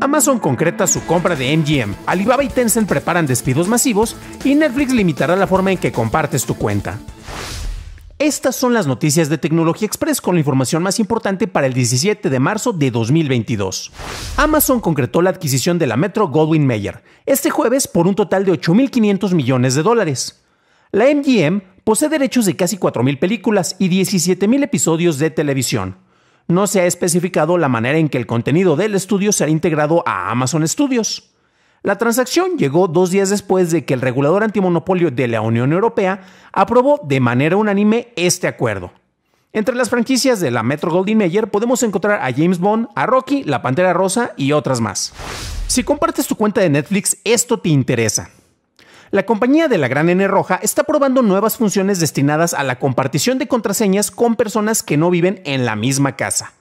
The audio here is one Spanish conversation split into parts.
Amazon concreta su compra de MGM, Alibaba y Tencent preparan despidos masivos y Netflix limitará la forma en que compartes tu cuenta. Estas son las noticias de Tecnología Express con la información más importante para el 17 de marzo de 2022. Amazon concretó la adquisición de la Metro Goldwyn Mayer este jueves por un total de 8.500 millones de dólares. La MGM posee derechos de casi 4.000 películas y 17.000 episodios de televisión no se ha especificado la manera en que el contenido del estudio será integrado a Amazon Studios. La transacción llegó dos días después de que el regulador antimonopolio de la Unión Europea aprobó de manera unánime este acuerdo. Entre las franquicias de la Metro Goldwyn Mayer podemos encontrar a James Bond, a Rocky, la Pantera Rosa y otras más. Si compartes tu cuenta de Netflix, esto te interesa. La compañía de la gran N roja está probando nuevas funciones destinadas a la compartición de contraseñas con personas que no viven en la misma casa.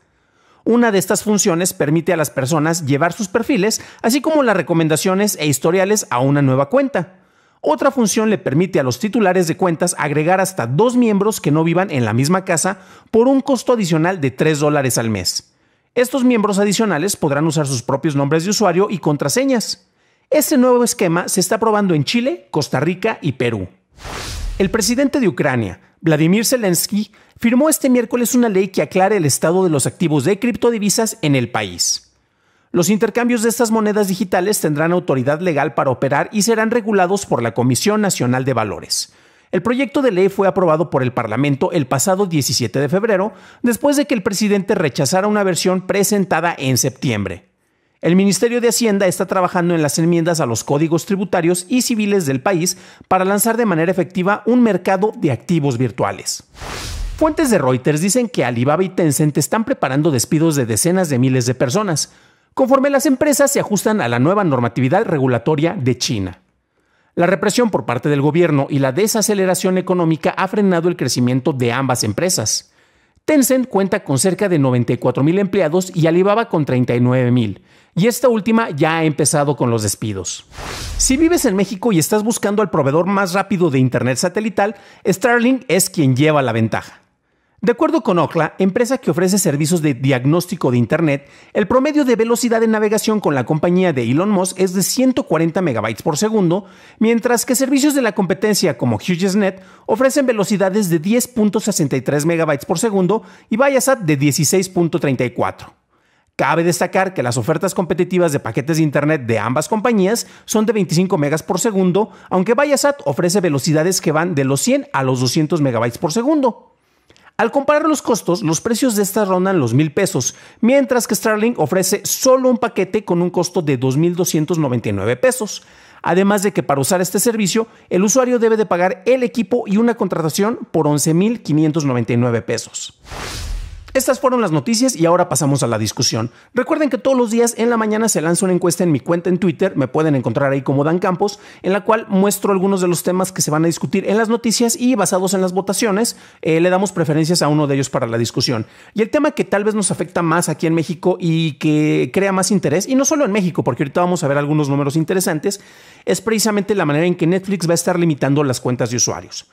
Una de estas funciones permite a las personas llevar sus perfiles, así como las recomendaciones e historiales a una nueva cuenta. Otra función le permite a los titulares de cuentas agregar hasta dos miembros que no vivan en la misma casa por un costo adicional de 3 dólares al mes. Estos miembros adicionales podrán usar sus propios nombres de usuario y contraseñas. Este nuevo esquema se está probando en Chile, Costa Rica y Perú. El presidente de Ucrania, Vladimir Zelensky, firmó este miércoles una ley que aclare el estado de los activos de criptodivisas en el país. Los intercambios de estas monedas digitales tendrán autoridad legal para operar y serán regulados por la Comisión Nacional de Valores. El proyecto de ley fue aprobado por el Parlamento el pasado 17 de febrero, después de que el presidente rechazara una versión presentada en septiembre. El Ministerio de Hacienda está trabajando en las enmiendas a los códigos tributarios y civiles del país para lanzar de manera efectiva un mercado de activos virtuales. Fuentes de Reuters dicen que Alibaba y Tencent están preparando despidos de decenas de miles de personas, conforme las empresas se ajustan a la nueva normatividad regulatoria de China. La represión por parte del gobierno y la desaceleración económica ha frenado el crecimiento de ambas empresas. Tencent cuenta con cerca de 94 mil empleados y Alibaba con 39 mil. Y esta última ya ha empezado con los despidos. Si vives en México y estás buscando al proveedor más rápido de Internet satelital, Starlink es quien lleva la ventaja. De acuerdo con OCLA, empresa que ofrece servicios de diagnóstico de Internet, el promedio de velocidad de navegación con la compañía de Elon Musk es de 140 MB por segundo, mientras que servicios de la competencia como HughesNet ofrecen velocidades de 10.63 MB por segundo y Viasat de 16.34. Cabe destacar que las ofertas competitivas de paquetes de Internet de ambas compañías son de 25 megas por segundo, aunque Viasat ofrece velocidades que van de los 100 a los 200 megabytes por segundo. Al comparar los costos, los precios de estas rondan los mil pesos, mientras que Starlink ofrece solo un paquete con un costo de 2.299 pesos. Además de que para usar este servicio, el usuario debe de pagar el equipo y una contratación por 11.599 pesos. Estas fueron las noticias y ahora pasamos a la discusión. Recuerden que todos los días en la mañana se lanza una encuesta en mi cuenta en Twitter, me pueden encontrar ahí como Dan Campos, en la cual muestro algunos de los temas que se van a discutir en las noticias y basados en las votaciones eh, le damos preferencias a uno de ellos para la discusión. Y el tema que tal vez nos afecta más aquí en México y que crea más interés, y no solo en México, porque ahorita vamos a ver algunos números interesantes, es precisamente la manera en que Netflix va a estar limitando las cuentas de usuarios.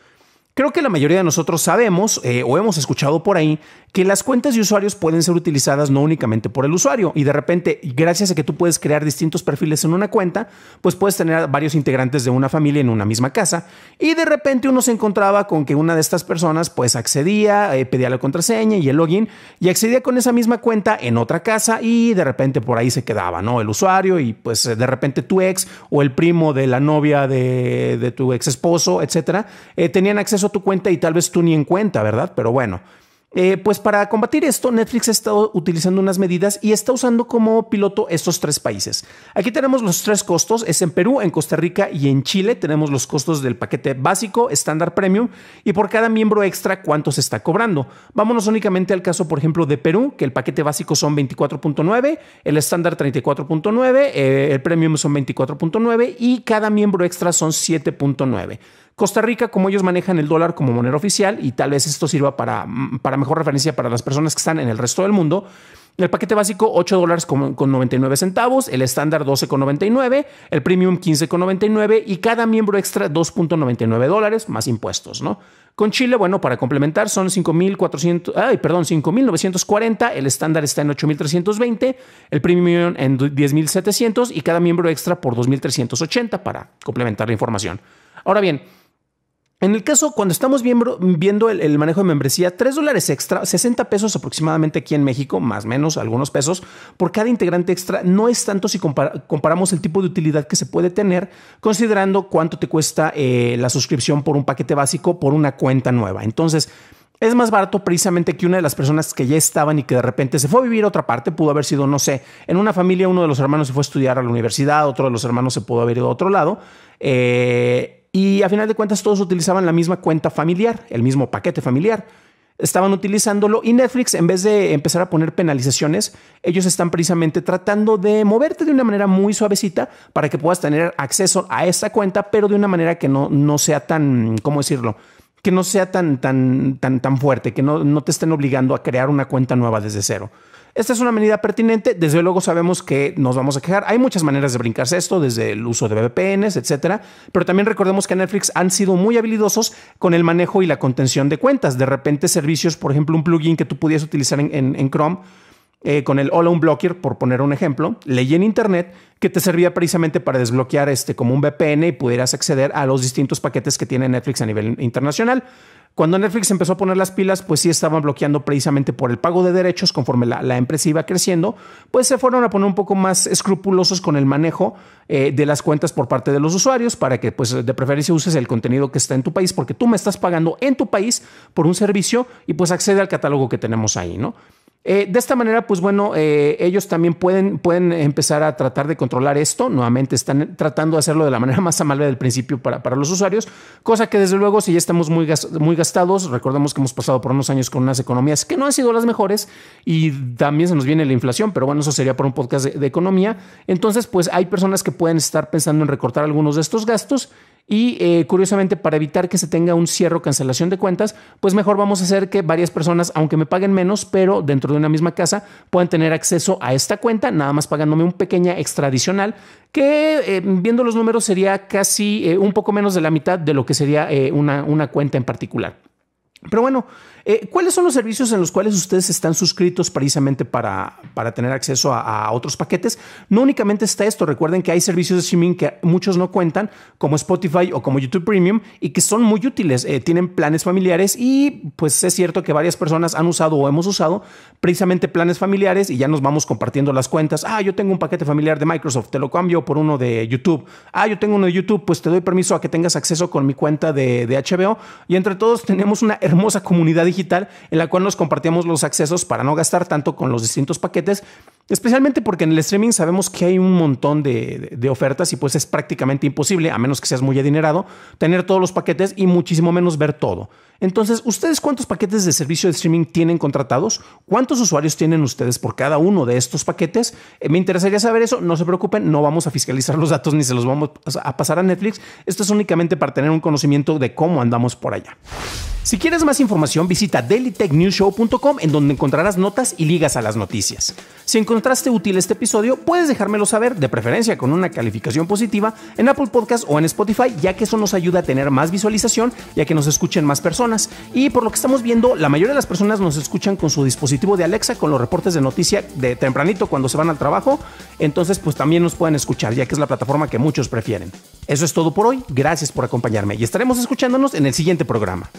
Creo que la mayoría de nosotros sabemos eh, o hemos escuchado por ahí que las cuentas de usuarios pueden ser utilizadas no únicamente por el usuario y de repente, gracias a que tú puedes crear distintos perfiles en una cuenta, pues puedes tener varios integrantes de una familia en una misma casa y de repente uno se encontraba con que una de estas personas pues accedía, eh, pedía la contraseña y el login y accedía con esa misma cuenta en otra casa y de repente por ahí se quedaba, ¿no? El usuario y pues de repente tu ex o el primo de la novia de, tu ex esposo, etcétera, eh, tenían acceso a tu cuenta y tal vez tú ni en cuenta, ¿verdad? Pero bueno. Eh, pues para combatir esto, Netflix ha estado utilizando unas medidas y está usando como piloto estos tres países. Aquí tenemos los tres costos, es en Perú, en Costa Rica y en Chile. Tenemos los costos del paquete básico, estándar premium y por cada miembro extra cuánto se está cobrando. Vámonos únicamente al caso, por ejemplo, de Perú, que el paquete básico son 24.9, el estándar 34.9, eh, el premium son 24.9 y cada miembro extra son 7.9. Costa Rica, como ellos manejan el dólar como moneda oficial, y tal vez esto sirva para, mm, para mejor referencia para las personas que están en el resto del mundo, el paquete básico 8 dólares con, 99 centavos, el estándar con 99, el premium con 15 99 y cada miembro extra 2,99 dólares más impuestos, ¿no? Con Chile, bueno, para complementar son 5.400, ay, perdón, 5.940, el estándar está en 8.320, el premium en 10.700 y cada miembro extra por 2.380 para complementar la información. Ahora bien, en el caso, cuando estamos viendo el, manejo de membresía, 3 dólares extra, 60 pesos aproximadamente aquí en México, más o menos algunos pesos, por cada integrante extra no es tanto si comparamos el tipo de utilidad que se puede tener, considerando cuánto te cuesta eh, la suscripción por un paquete básico por una cuenta nueva. Entonces, es más barato precisamente que una de las personas que ya estaban y que de repente se fue a vivir a otra parte, pudo haber sido, no sé, en una familia uno de los hermanos se fue a estudiar a la universidad, otro de los hermanos se pudo haber ido a otro lado. Eh, y a final de cuentas todos utilizaban la misma cuenta familiar, el mismo paquete familiar. Estaban utilizándolo y Netflix, en vez de empezar a poner penalizaciones, ellos están precisamente tratando de moverte de una manera muy suavecita para que puedas tener acceso a esa cuenta, pero de una manera que no, sea tan, ¿cómo decirlo? Que no sea tan, tan, tan, tan fuerte, que no te estén obligando a crear una cuenta nueva desde cero. Esta es una medida pertinente. Desde luego sabemos que nos vamos a quejar. Hay muchas maneras de brincarse esto, desde el uso de VPNs, etcétera. Pero también recordemos que Netflix han sido muy habilidosos con el manejo y la contención de cuentas. De repente, servicios, por ejemplo, un plugin que tú pudieras utilizar en, Chrome. Eh, con el All-on Blocker, por poner un ejemplo, ley en internet que te servía precisamente para desbloquear este como un VPN y pudieras acceder a los distintos paquetes que tiene Netflix a nivel internacional. Cuando Netflix empezó a poner las pilas, pues sí estaban bloqueando precisamente por el pago de derechos conforme la, empresa iba creciendo, pues se fueron a poner un poco más escrupulosos con el manejo eh, de las cuentas por parte de los usuarios para que pues de preferencia uses el contenido que está en tu país porque tú me estás pagando en tu país por un servicio y pues accede al catálogo que tenemos ahí, ¿no? Eh, de esta manera, pues bueno, eh, ellos también pueden, pueden empezar a tratar de controlar esto. Nuevamente están tratando de hacerlo de la manera más amable del principio para, para los usuarios, cosa que desde luego si ya estamos muy, gastados, recordemos que hemos pasado por unos años con unas economías que no han sido las mejores y también se nos viene la inflación, pero bueno, eso sería por un podcast de, de economía. Entonces, pues hay personas que pueden estar pensando en recortar algunos de estos gastos y eh, curiosamente, para evitar que se tenga un cierre o cancelación de cuentas, pues mejor vamos a hacer que varias personas, aunque me paguen menos, pero dentro de una misma casa, puedan tener acceso a esta cuenta, nada más pagándome un pequeña extra adicional, que eh, viendo los números sería casi eh, un poco menos de la mitad de lo que sería una, una cuenta en particular. Pero bueno, eh, ¿Cuáles son los servicios en los cuales ustedes están suscritos precisamente para, para tener acceso a, otros paquetes? No únicamente está esto, recuerden que hay servicios de streaming que muchos no cuentan, como Spotify o como YouTube Premium, y que son muy útiles, eh, tienen planes familiares y pues es cierto que varias personas han usado o hemos usado precisamente planes familiares y ya nos vamos compartiendo las cuentas. Ah, yo tengo un paquete familiar de Microsoft, te lo cambio por uno de YouTube. Ah, yo tengo uno de YouTube, pues te doy permiso a que tengas acceso con mi cuenta de, de HBO. Y entre todos tenemos una hermosa comunidad digital en la cual nos compartíamos los accesos para no gastar tanto con los distintos paquetes Especialmente porque en el streaming sabemos que hay un montón de, ofertas y pues es prácticamente imposible, a menos que seas muy adinerado, tener todos los paquetes y muchísimo menos ver todo. Entonces, ¿ustedes cuántos paquetes de servicio de streaming tienen contratados? ¿Cuántos usuarios tienen ustedes por cada uno de estos paquetes? Eh, me interesaría saber eso, no se preocupen, no vamos a fiscalizar los datos ni se los vamos a pasar a Netflix. Esto es únicamente para tener un conocimiento de cómo andamos por allá. Si quieres más información, visita dailytechnewshow.com en donde encontrarás notas y ligas a las noticias. Sin encontraste útil este episodio, puedes dejármelo saber, de preferencia con una calificación positiva, en Apple Podcast o en Spotify, ya que eso nos ayuda a tener más visualización ya que nos escuchen más personas. Y por lo que estamos viendo, la mayoría de las personas nos escuchan con su dispositivo de Alexa, con los reportes de noticia de tempranito cuando se van al trabajo. Entonces, pues también nos pueden escuchar, ya que es la plataforma que muchos prefieren. Eso es todo por hoy. Gracias por acompañarme y estaremos escuchándonos en el siguiente programa.